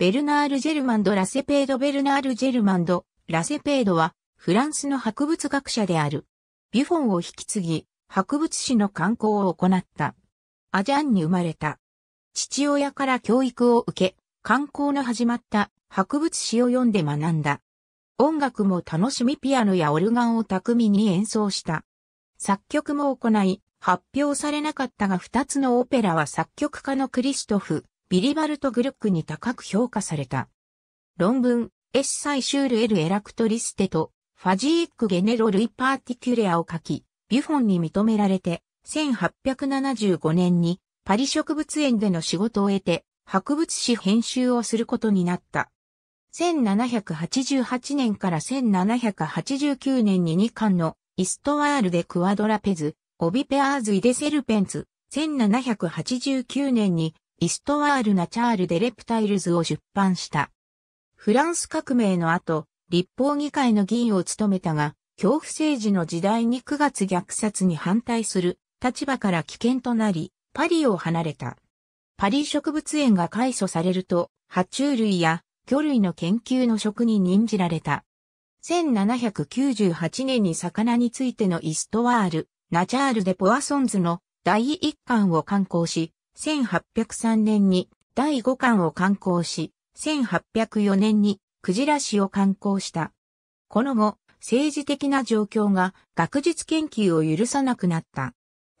ベルナール・ジェルマンド・ラセペード・ベルナール・ジェルマンド・ラセペードは、フランスの博物学者である。ビュフォンを引き継ぎ、博物史の観光を行った。アジャンに生まれた。父親から教育を受け、観光の始まった博物史を読んで学んだ。音楽も楽しみピアノやオルガンを巧みに演奏した。作曲も行い、発表されなかったが2つのオペラは作曲家のクリストフ・ビリバルト・グルックに高く評価された。論文、エッサイシュール・エル・エラクトリステと、ファジーック・ゲネロ・ルイ・パーティキュレアを書き、ビュフォンに認められて、1875年にパリ植物園での仕事を得て、博物誌編集をすることになった。1788年から1789年に2巻のイストワールデ・クワドラペズ、オビペアーズ・イデ・セルペンツ、1789年にイストワール・ナチャール・デ・レプタイルズを出版した。フランス革命の後、立法議会の議員を務めたが、恐怖政治の時代に9月虐殺に反対する立場から危険となり、パリを離れた。パリ植物園が開祖されると、爬虫類や魚類の研究の職に任じられた。1798年に魚についてのイストワール、ナチャール・デ・ポワソンズの第一巻を刊行し、1803年に第五巻を刊行し、1804年にクジラ氏を刊行した。この後、政治的な状況が学術研究を許さなくなった。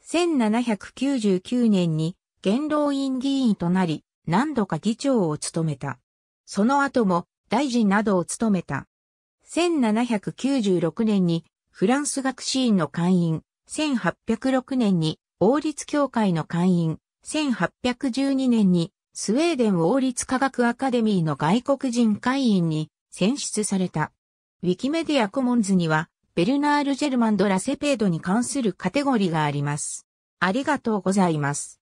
1799年に元老院議員となり、何度か議長を務めた。その後も大臣などを務めた。1796年にフランス学士院の会員、1806年に王立協会の会員、1812年にスウェーデン王立科学アカデミーの外国人会員に選出された。ウィキメディアコモンズには、ベルナール・ジェルマンド・ラセペードに関するカテゴリーがあります。ありがとうございます。